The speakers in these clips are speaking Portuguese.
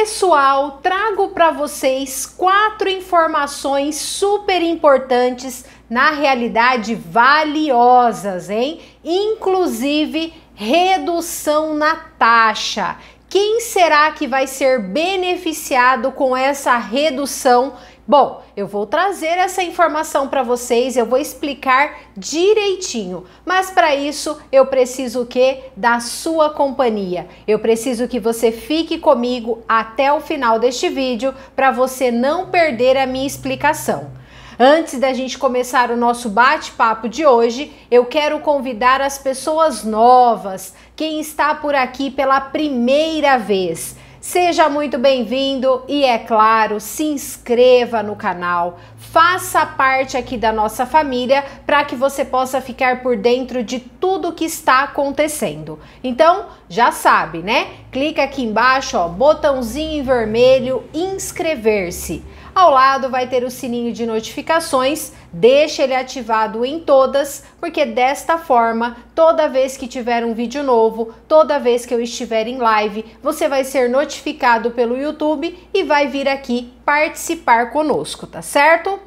Pessoal, trago para vocês quatro informações super importantes, na realidade valiosas, hein? Inclusive redução na taxa. Quem será que vai ser beneficiado com essa redução? Bom, eu vou trazer essa informação para vocês, eu vou explicar direitinho. Mas para isso, eu preciso o quê? Da sua companhia. Eu preciso que você fique comigo até o final deste vídeo para você não perder a minha explicação. Antes da gente começar o nosso bate-papo de hoje, eu quero convidar as pessoas novas, quem está por aqui pela primeira vez. Seja muito bem-vindo e, é claro, se inscreva no canal, faça parte aqui da nossa família para que você possa ficar por dentro de tudo que está acontecendo. Então, já sabe, né? Clica aqui embaixo, ó, botãozinho em vermelho, inscrever-se. Ao lado vai ter o sininho de notificações, deixe ele ativado em todas, porque desta forma, toda vez que tiver um vídeo novo, toda vez que eu estiver em live, você vai ser notificado pelo YouTube e vai vir aqui participar conosco, tá certo?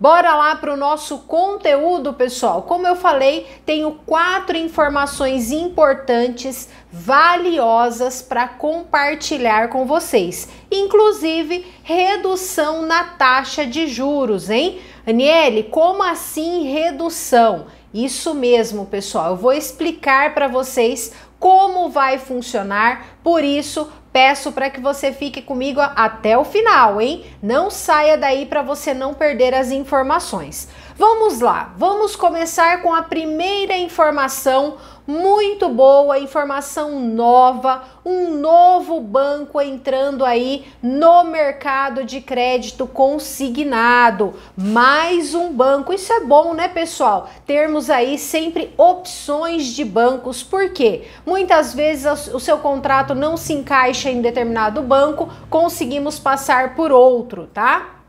Bora lá para o nosso conteúdo, pessoal. Como eu falei, tenho quatro informações importantes, valiosas para compartilhar com vocês, inclusive redução na taxa de juros, hein? Aniele, como assim redução? Isso mesmo, pessoal. Eu vou explicar para vocês como vai funcionar. Por isso, peço para que você fique comigo até o final, hein? Não saia daí para você não perder as informações. Vamos lá, vamos começar com a primeira informação muito boa, informação nova, um novo banco entrando aí no mercado de crédito consignado. Mais um banco. Isso é bom, né, pessoal? Termos aí sempre opções de bancos, porque muitas vezes o seu contrato não se encaixa em determinado banco, conseguimos passar por outro, tá?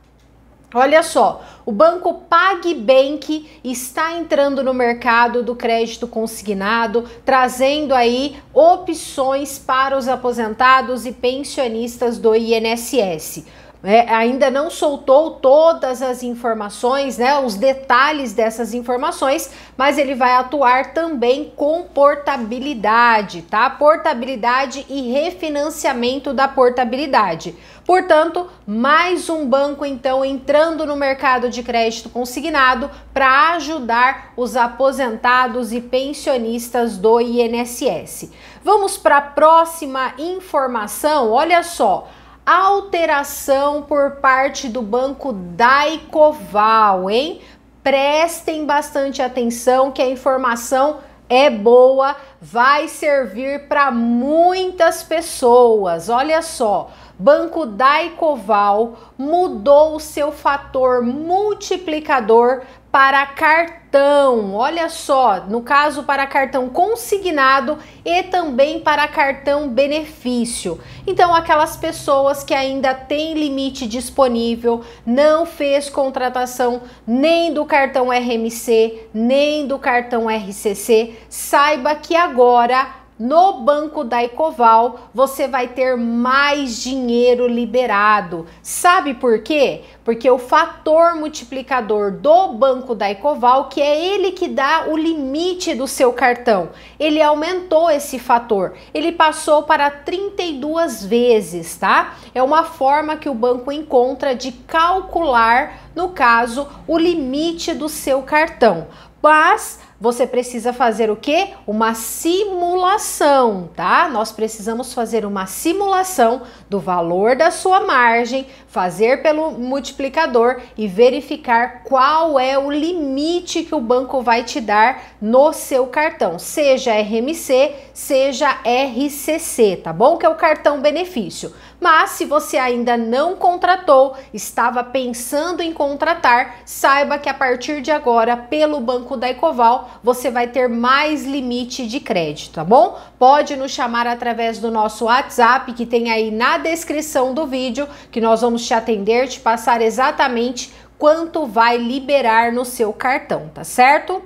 Olha só, o banco PagBank está entrando no mercado do crédito consignado, trazendo aí opções para os aposentados e pensionistas do INSS. É, ainda não soltou todas as informações, né, os detalhes dessas informações, mas ele vai atuar também com portabilidade, tá? Portabilidade e refinanciamento da portabilidade. Portanto, mais um banco então entrando no mercado de crédito consignado para ajudar os aposentados e pensionistas do INSS. Vamos para a próxima informação. Olha só, alteração por parte do banco Daicoval, hein? Prestem bastante atenção que a informação é boa, vai servir para muitas pessoas. Olha só, Banco Daicoval mudou o seu fator multiplicador para cartão. Olha só, no caso para cartão consignado e também para cartão benefício. Então, aquelas pessoas que ainda têm limite disponível, não fez contratação nem do cartão RMC, nem do cartão RCC, saiba que agora no banco da Ecoval você vai ter mais dinheiro liberado. Sabe por quê? Porque o fator multiplicador do banco da Ecoval, que é ele que dá o limite do seu cartão, ele aumentou esse fator. Ele passou para 32 vezes, tá? É uma forma que o banco encontra de calcular, no caso, o limite do seu cartão. Mas você precisa fazer o que? Uma simulação, tá? Nós precisamos fazer uma simulação do valor da sua margem, fazer pelo multiplicador e verificar qual é o limite que o banco vai te dar no seu cartão, seja RMC, seja RCC, tá bom? Que é o cartão benefício. Mas se você ainda não contratou, estava pensando em contratar, saiba que a partir de agora, pelo Banco da Ecoval, você vai ter mais limite de crédito, tá bom? Pode nos chamar através do nosso WhatsApp que tem aí na descrição do vídeo, que nós vamos te atender, te passar exatamente quanto vai liberar no seu cartão, tá certo?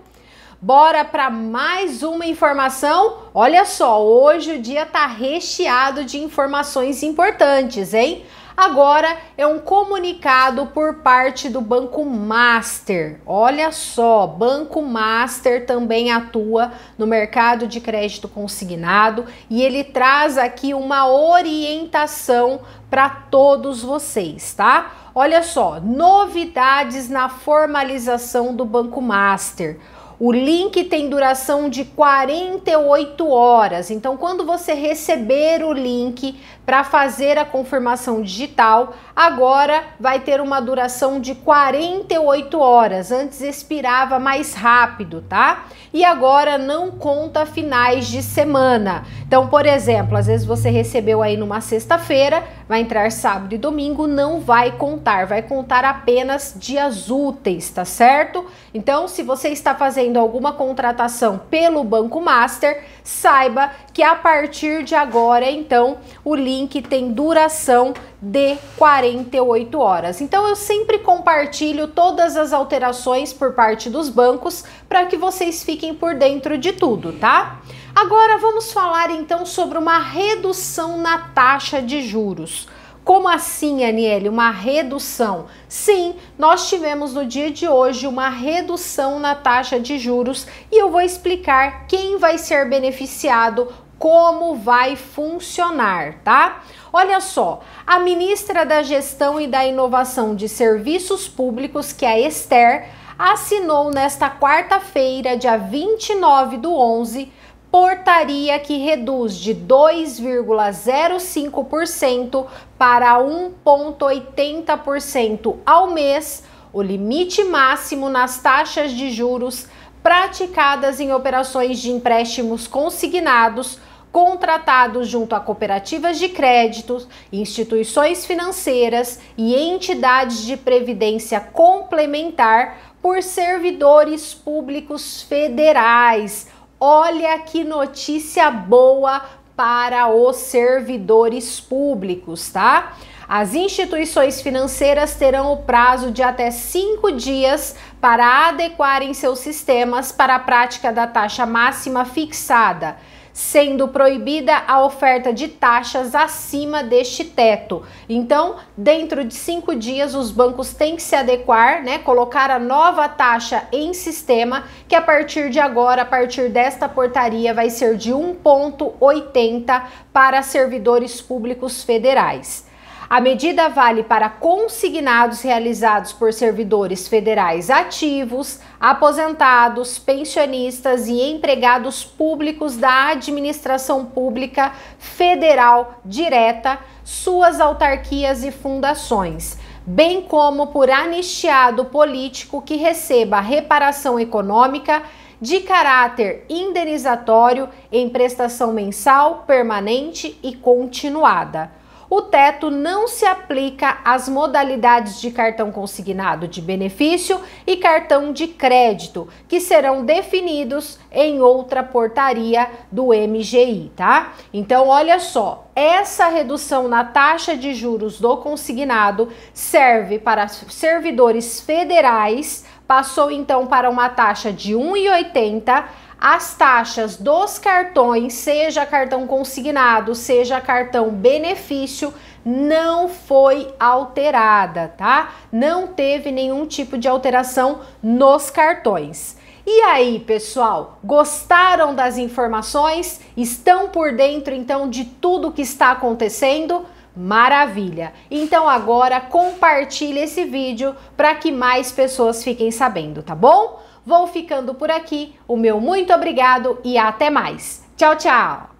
Bora para mais uma informação? Olha só, hoje o dia tá recheado de informações importantes, hein? Agora é um comunicado por parte do Banco Master. Olha só, Banco Master também atua no mercado de crédito consignado e ele traz aqui uma orientação para todos vocês, tá? Olha só, novidades na formalização do Banco Master. O link tem duração de 48 horas. Então, quando você receber o link para fazer a confirmação digital, agora vai ter uma duração de 48 horas. Antes expirava mais rápido, tá? E agora não conta finais de semana. Então, por exemplo, às vezes você recebeu aí numa sexta-feira, vai entrar sábado e domingo, não vai contar, vai contar apenas dias úteis, tá certo? Então, se você está fazendo fazendo alguma contratação pelo Banco Master, saiba que a partir de agora, então, o link tem duração de 48 horas. Então eu sempre compartilho todas as alterações por parte dos bancos para que vocês fiquem por dentro de tudo, tá? Agora vamos falar então sobre uma redução na taxa de juros. Como assim, Aniele? Uma redução? Sim, nós tivemos no dia de hoje uma redução na taxa de juros e eu vou explicar quem vai ser beneficiado, como vai funcionar, tá? Olha só, a ministra da Gestão e da Inovação de Serviços Públicos, que é a Esther, assinou nesta quarta-feira, dia 29 do 11, portaria que reduz de 2,05% para 1,80% ao mês o limite máximo nas taxas de juros praticadas em operações de empréstimos consignados contratados junto a cooperativas de créditos, instituições financeiras e entidades de previdência complementar por servidores públicos federais Olha que notícia boa para os servidores públicos, tá? As instituições financeiras terão o prazo de até cinco dias para adequarem seus sistemas para a prática da taxa máxima fixada sendo proibida a oferta de taxas acima deste teto. Então, dentro de cinco dias, os bancos têm que se adequar, né? Colocar a nova taxa em sistema, que a partir de agora, a partir desta portaria, vai ser de 1,80 para servidores públicos federais. A medida vale para consignados realizados por servidores federais ativos, aposentados, pensionistas e empregados públicos da administração pública federal direta, suas autarquias e fundações bem como por anistiado político que receba reparação econômica de caráter indenizatório em prestação mensal, permanente e continuada o teto não se aplica às modalidades de cartão consignado de benefício e cartão de crédito, que serão definidos em outra portaria do MGI, tá? Então, olha só, essa redução na taxa de juros do consignado serve para servidores federais, passou então para uma taxa de 1,80 as taxas dos cartões, seja cartão consignado, seja cartão benefício, não foi alterada, tá? Não teve nenhum tipo de alteração nos cartões. E aí, pessoal, gostaram das informações? Estão por dentro então de tudo que está acontecendo? Maravilha! Então agora compartilhe esse vídeo para que mais pessoas fiquem sabendo, tá bom? Vou ficando por aqui. O meu muito obrigado e até mais. Tchau, tchau!